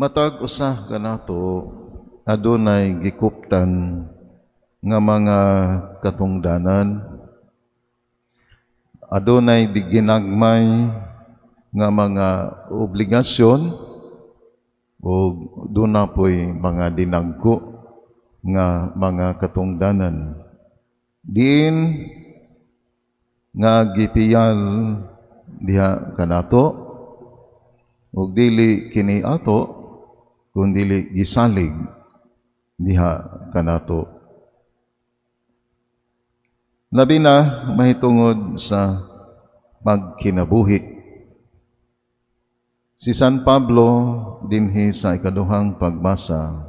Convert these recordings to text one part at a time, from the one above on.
Matag usah kanato adunay gikuptan nga mga katungdanan adunay di ginagmay nga mga obligasyon o duna po'y mga dinagko nga mga katungdanan din nga gipiyal diha kanato ug dili kini ato kun dili gisalig diha kanato labi na mahitungod sa pagkinabuhi si San Pablo dinhi sa ikaduhang pagbasa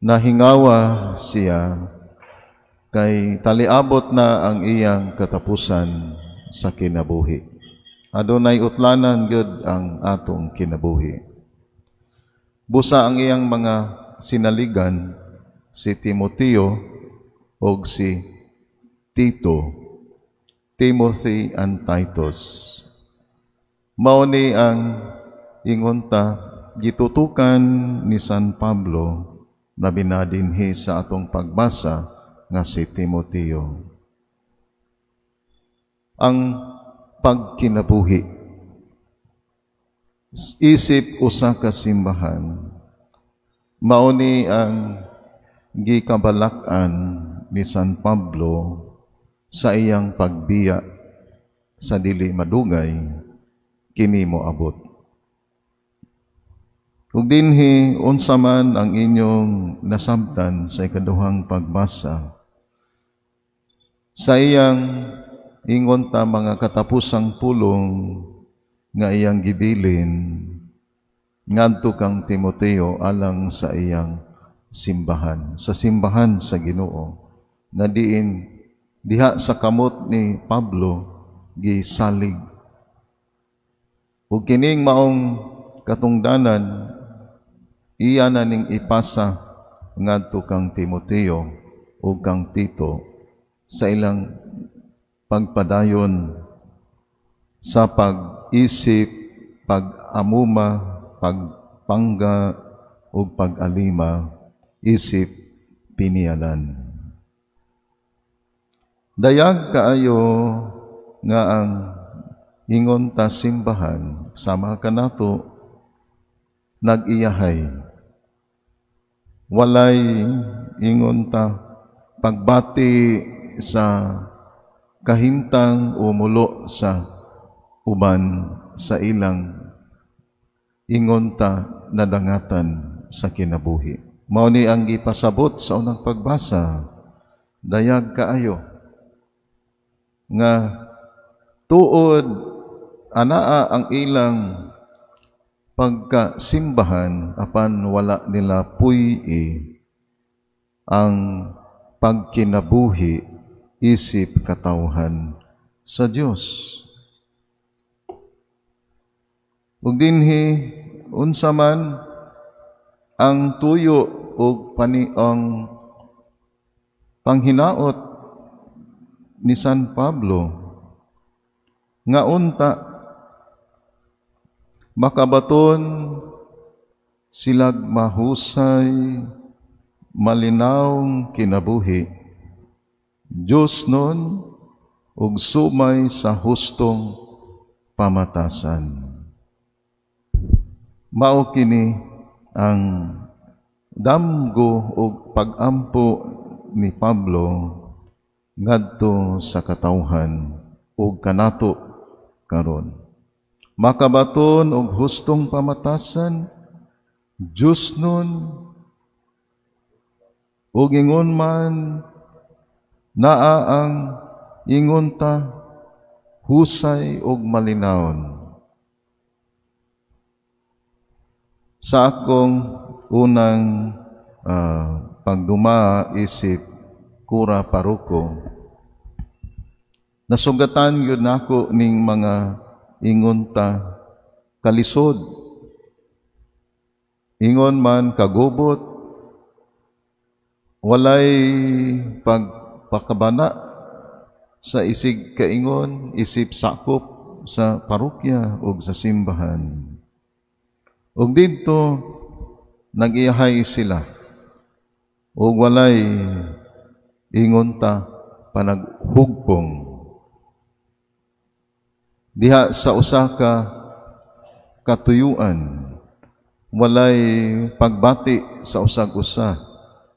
nahingawa siya kay taliabot na ang iyang katapusan sa kinabuhi. Adunay utlanan gud ang atong kinabuhi. Busa ang iyang mga sinaligan, si Timoteo o si Tito, Timothy and Titus. mao ni ang ingunta, gitutukan ni San Pablo na binadinhi sa atong pagbasa nga si Timoteo. Ang pagkinabuhi isip usa ka simbahan mauni ang gikabalak-an ni San Pablo sa iyang pagbiya sa dili madugay kini mo abot ug dinhi unsa man ang inyong nasabtan sa ikaduhang pagbasa sa iyang ingon ta mga katapusang pulong nga iyang gibilin ngadto kang Timoteo alang sa iyang simbahan sa simbahan sa Ginoo nga diin diha sa kamot ni Pablo gisalig ug kining maong katungdanan iya na ning ipasa ngadto kang Timoteo ug kang Tito sa ilang pagpadayon sa pag-isip, pag-amuma, pagpangga o pag-alima, isip, pinialan. Dayag kaayo nga ang ingon ta simbahan, sama ka nato, nag-iyahay. Walay ingon ta pagbati sa kahintang umulo sa uban sa ilang ingonta nadangatan sa kinabuhi. Mao ni ang ipasabot sa unang pagbasa dayag kaayo nga tuod anaa ang ilang pagkasimbahan apan wala nila puyi ang pagkinabuhi isip katauhan sa Dios ug dinhi unsa man ang tuyo ug paniang panghinaot ni San Pablo nga unta makabaton silag mahusay malinawng kinabuhi Dios nun ug sumay sa hustong pamatasan mao kini ang damgo o pagampo ni Pablo ngadto sa katawhan o kanato karon. Makabaton og hustong pamatasan, Diyos nun, o ingon man, naa ang ingon ta, husay og malinawon sa akong unang uh, pagduma isip kura paruko nasugatan yun nako ning mga ingunta kalisod ingon man kagubot walay pagpakabana sa isig kaingon isip sakop sa parokya o sa simbahan Ug didto nagihay sila. Ug walay ingon panaghugpong diha sa usa katuyuan walay pagbati sa usag-usa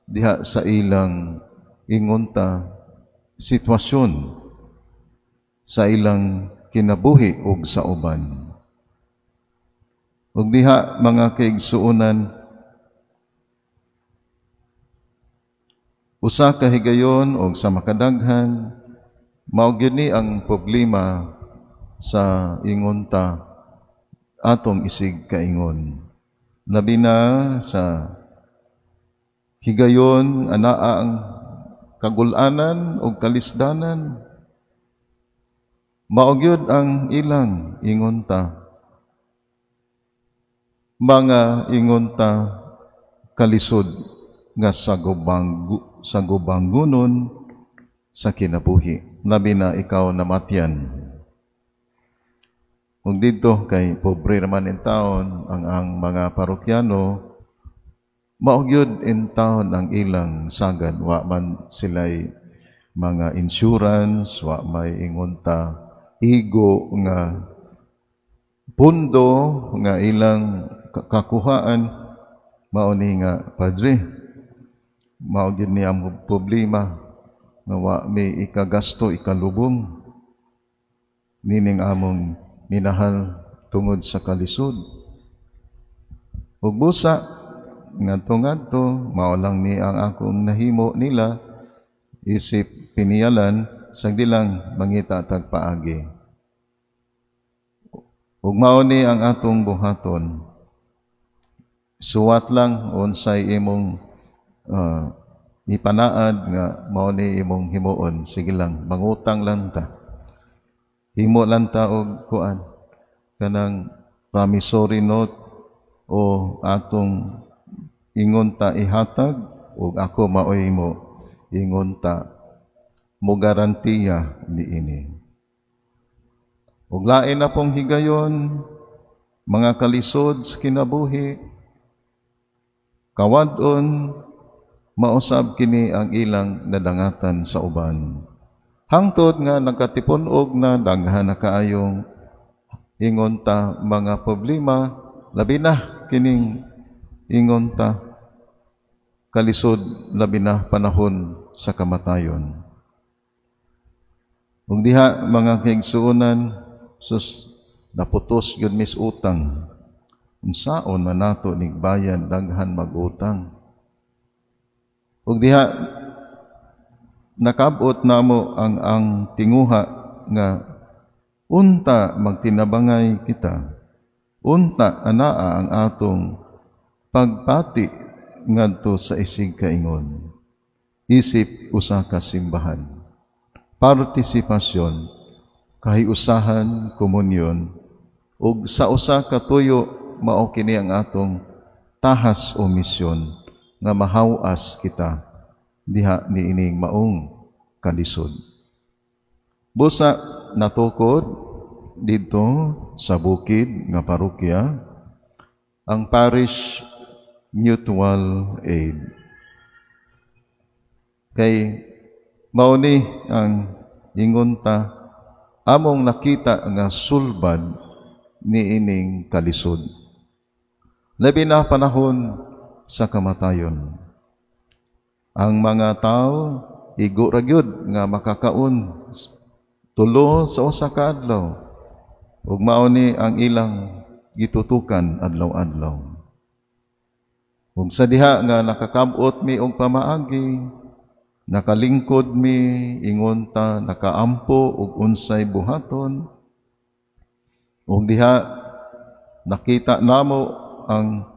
diha sa ilang ingunta sitwasyon sa ilang kinabuhi ug sa uban. Ug diha mga kaigsuonan usa ka higayon og sa makadaghan mao gini ang problema sa ingunta atong isig kaingon. Labi na sa higayon anaa ang kagulanan o kalisdanan. Maugyod ang ilang ingunta mga ingon kalisod nga sa gubanggu sa kinabuhi labi na ikaw namatyan ug didto kay pobre man in taon ang ang mga parokyano maugyod in taon ang ilang sagad wa man sila'y mga insurance wa may ingon igo nga pundo nga ilang kakuhaan mao ni nga padre mao gyud ni ang problema nga wa mi ikagasto ikalubong nining among minahal tungod sa kalisod ug busa ngadto ngadto mao lang ni ang akong nahimo nila isip piniyalan dilang mangita tagpaagi ug mao ni ang atong buhaton Suwat lang unsay imong uh, ipanaad nga mao ni imong himuon. Sige lang, mangutang lang ta. Himo lang ta og kuan kanang promissory note o atong ingon ta ihatag ug ako maoy mo ingon ta mo garantiya niini. Ug lain na pong higayon mga kalisod sa kinabuhi Kawadon, mausab kini ang ilang nadangatan sa uban. Hangtod nga nagkatipunog na daghan na kaayong ingon ta mga problema, labi na kining ingon ta kalisod labi na panahon sa kamatayon. Ug diha mga kaigsuunan, sus, naputos yun mis utang unsaon man nato bayan daghan magutang ug diha nakabot namo ang ang tinguha nga unta magtinabangay kita unta anaa ang atong pagpati ngadto sa isig kaingon isip usa ka simbahan partisipasyon usahan komunyon ug sa usa ka tuyo mao kini ang atong tahas o misyon nga mahawas kita diha ni ining maong kalisod. Busa natukod dito sa bukid nga parokya ang parish mutual aid. Kay mao ang ingunta among nakita nga sulbad ni ining kalisod na panahon sa kamatayon. Ang mga tao, iguragyod nga makakaon tulo sa usa ka adlaw ug maoni ang ilang gitutukan adlaw-adlaw ug sa diha nga nakakabot mi og pamaagi nakalingkod mi ingon ta nakaampo og unsay buhaton ug diha nakita namo ang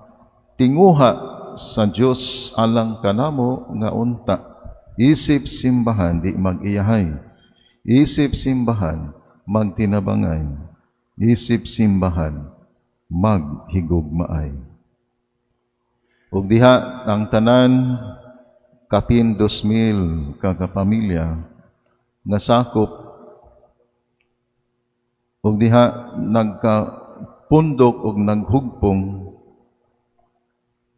tinguha sa Dios alang kanamo nga unta. Isip simbahan di magiyahay. Isip simbahan magtinabangay. Isip simbahan maghigugmaay. Ug diha ang tanan kapin 2000 ka kapamilya nga sakop ug diha nagkapundok ug naghugpong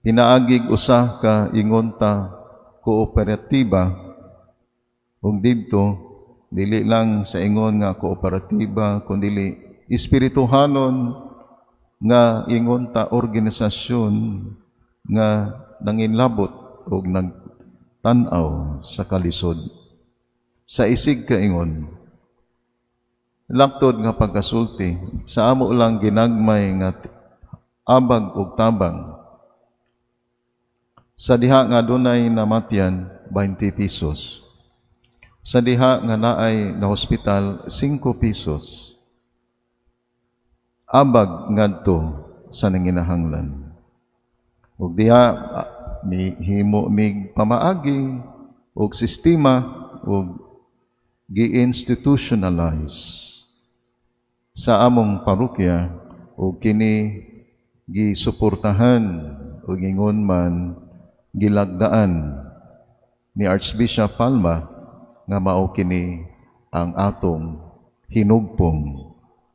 Pinaagig usa ka ingon ta kooperatiba ug didto dili lang sa ingon nga kooperatiba kundi espirituhanon nga ingon ta organisasyon nga nanginlabot ug nagtan-aw sa kalisod sa isig kaingon laktod nga pagkasulti sa amo lang ginagmay nga abag ug tabang sa diha nga dunay namatyan, 20 pesos. Sa diha nga naay na hospital, 5 pesos. Abag ngadto sa nanginahanglan. Ug diha mi himo mig pamaagi og sistema og gi-institutionalize sa among parokya o kini gisuportahan o ingon man gilagdaan ni Archbishop Palma nga mao kini ang atong hinugpong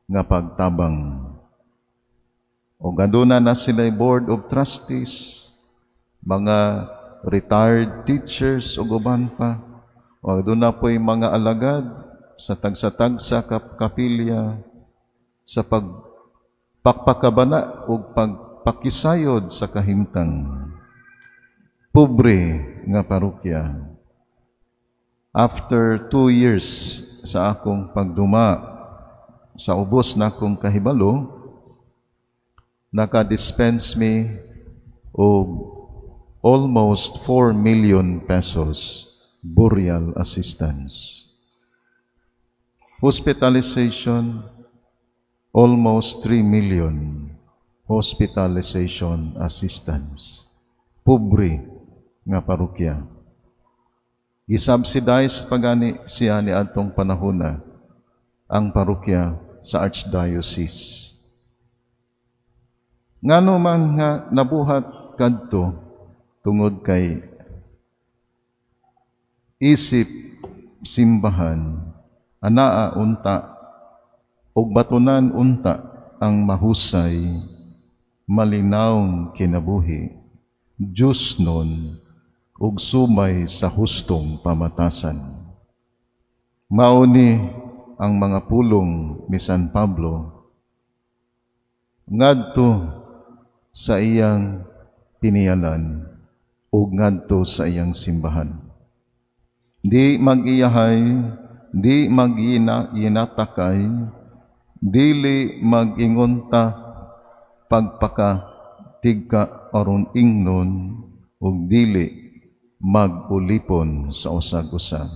nga pagtabang. O ganduna na sila Board of Trustees, mga retired teachers o guban pa, o ganduna po'y mga alagad sa tagsa-tagsa kapilya sa pagpakpakabana o pagpakisayod sa kahimtang pobre nga parokya. After two years sa akong pagduma sa ubos na akong kahibalo, naka-dispense me og almost 4 million pesos burial assistance. Hospitalization, almost 3 million hospitalization assistance. Pobre nga parokya. Gisubsidize pagani siya ni atong panahona ang parokya sa Archdiocese. Ngano man nga nabuhat kadto tungod kay isip simbahan anaa unta o batunan unta ang mahusay malinaw kinabuhi Diyos nun ug sumay sa hustong pamatasan. Mauni ang mga pulong ni San Pablo ngadto sa iyang pinialan ug ngadto sa iyang simbahan. Di magiyahay, di magyinatakay, dili magingunta pagpaka tigka aron ingnon ug dili magulipon sa usag-usa,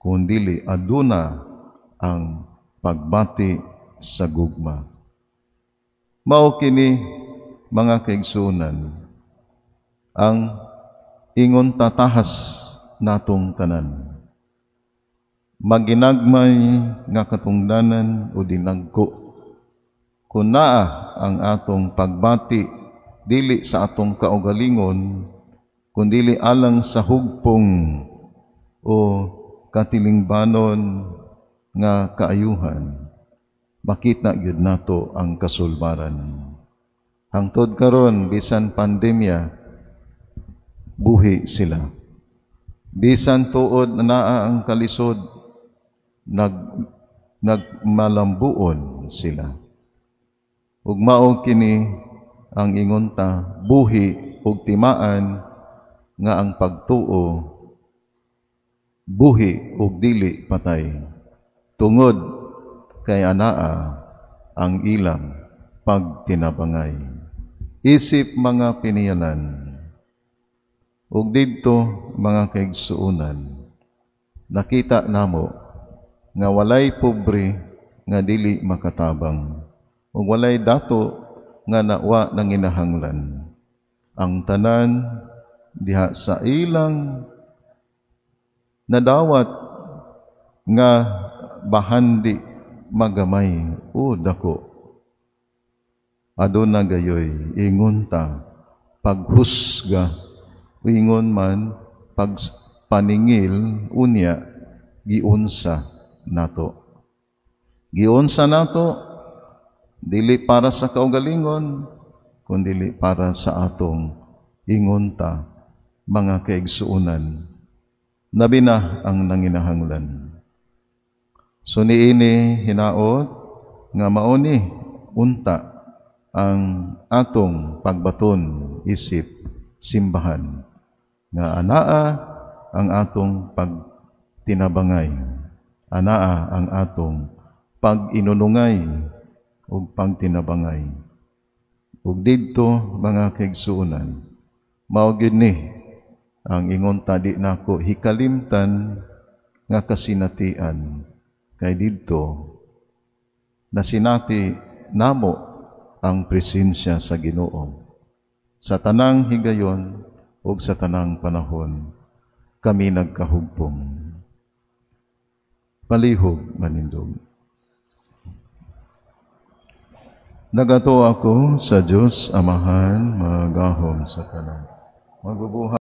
kundili aduna ang pagbati sa gugma. Mao kini mga kaigsunan ang ingon tatahas natong tanan. Maginagmay nga katungdanan o dinagko kunaa ang atong pagbati dili sa atong kaugalingon kundili alang sa hugpong o katilingbanon nga kaayuhan. Bakit na gyud nato ang kasulbaran? Hangtod karon bisan pandemya, buhi sila. Bisan tuod naa ang kalisod, nag nagmalambuon sila. Ug mao kini ang ingunta buhi ug timaan nga ang pagtuo buhi ug dili patay tungod kay anaa ang ilang pagtinabangay isip mga piniyanan ug didto mga kaigsuonan nakita namo nga walay pobre nga dili makatabang ug walay dato nga nawa nang inahanglan ang tanan diha sa ilang nadawat nga bahandi magamay o dako aduna gayoy ingon ta paghusga ingon man pagpaningil, unya giunsa nato giunsa nato dili para sa kaugalingon kundi para sa atong ingon ta mga kaigsuunan, nabi na ang nanginahanglan. So niini hinaot nga maoni unta ang atong pagbaton isip simbahan nga anaa ang atong pagtinabangay anaa ang atong paginunungay ug pagtinabangay ug didto mga kaigsuunan mao gyud ni ang ingon tadi nako hikalimtan nga kasinatian kay didto na sinati namo ang presensya sa Ginoo sa tanang higayon ug sa tanang panahon kami nagkahugpong palihog manindog Nagato ako sa Diyos Amahan, magahom sa tanan. Magubuhay.